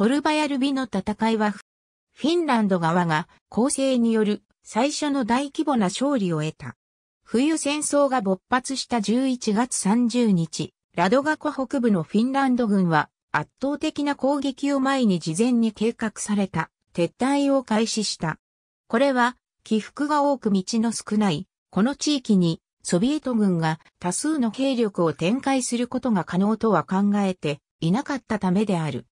トルバヤルビの戦いは、フィンランド側が攻勢による最初の大規模な勝利を得た。冬戦争が勃発した11月30日、ラドガ湖北部のフィンランド軍は圧倒的な攻撃を前に事前に計画された撤退を開始した。これは起伏が多く道の少ない、この地域にソビエト軍が多数の兵力を展開することが可能とは考えていなかったためである。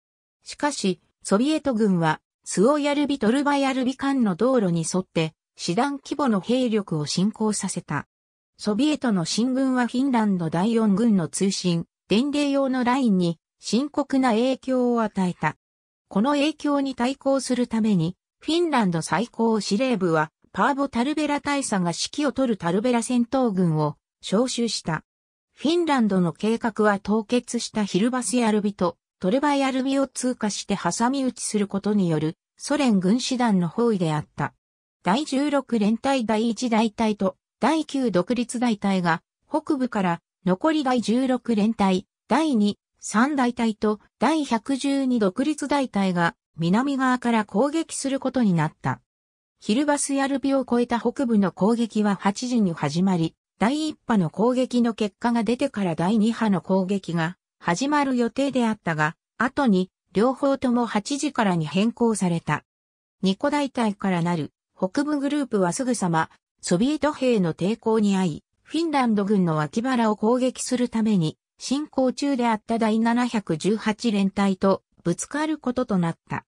しかし、ソビエト軍は、スオヤルビトルバヤルビ間の道路に沿って、師団規模の兵力を進行させた。ソビエトの進軍はフィンランド第四軍の通信、伝令用のラインに深刻な影響を与えた。この影響に対抗するために、フィンランド最高司令部は、パーボ・タルベラ大佐が指揮を取るタルベラ戦闘軍を招集した。フィンランドの計画は凍結したヒルバスヤルビト、トルバイアルミを通過して挟み撃ちすることによるソ連軍師団の包囲であった。第16連隊第1大隊と第9独立大隊が北部から残り第16連隊第2、3大隊と第112独立大隊が南側から攻撃することになった。昼バスヤルビを越えた北部の攻撃は8時に始まり、第1波の攻撃の結果が出てから第2波の攻撃が始まる予定であったが、後に両方とも8時からに変更された。ニコ大隊からなる北部グループはすぐさまソビエト兵の抵抗に遭い、フィンランド軍の脇腹を攻撃するために進行中であった第718連隊とぶつかることとなった。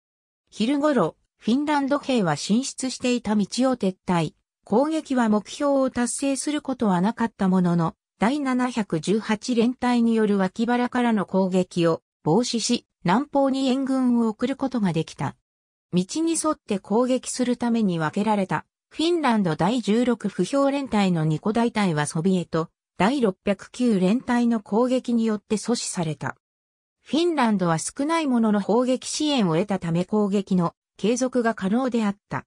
昼頃、フィンランド兵は進出していた道を撤退。攻撃は目標を達成することはなかったものの、第718連隊による脇腹からの攻撃を防止し、南方に援軍を送ることができた。道に沿って攻撃するために分けられた、フィンランド第16不評連隊の2個大隊はソビエト、第609連隊の攻撃によって阻止された。フィンランドは少ないものの砲撃支援を得たため攻撃の継続が可能であった。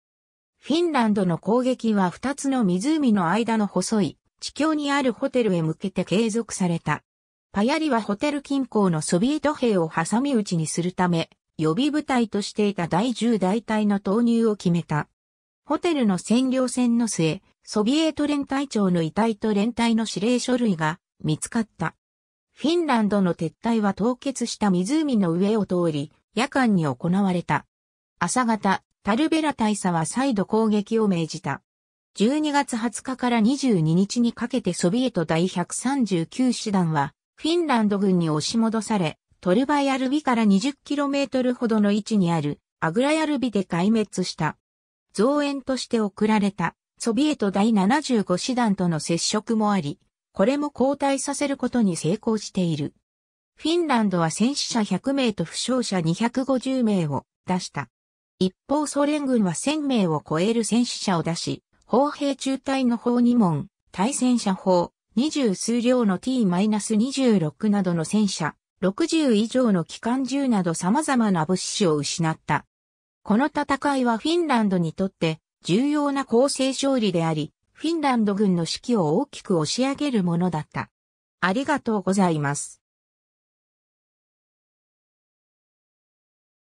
フィンランドの攻撃は2つの湖の間の細い地境にあるホテルへ向けて継続された。パヤリはホテル近郊のソビエト兵を挟み撃ちにするため、予備部隊としていた第10大隊の投入を決めた。ホテルの占領戦の末、ソビエト連隊長の遺体と連隊の指令書類が見つかった。フィンランドの撤退は凍結した湖の上を通り、夜間に行われた。朝方、タルベラ大佐は再度攻撃を命じた。12月20日から22日にかけてソビエト第139師団は、フィンランド軍に押し戻され、トルバヤルビから 20km ほどの位置にある、アグラヤルビで壊滅した。増援として送られた、ソビエト第75師団との接触もあり、これも後退させることに成功している。フィンランドは戦死者100名と負傷者250名を出した。一方ソ連軍は1000名を超える戦死者を出し、砲兵中隊の砲2門、対戦車砲、二十数両の T-26 などの戦車、60以上の機関銃など様々な物資を失った。この戦いはフィンランドにとって重要な構成勝利であり、フィンランド軍の士気を大きく押し上げるものだった。ありがとうございます。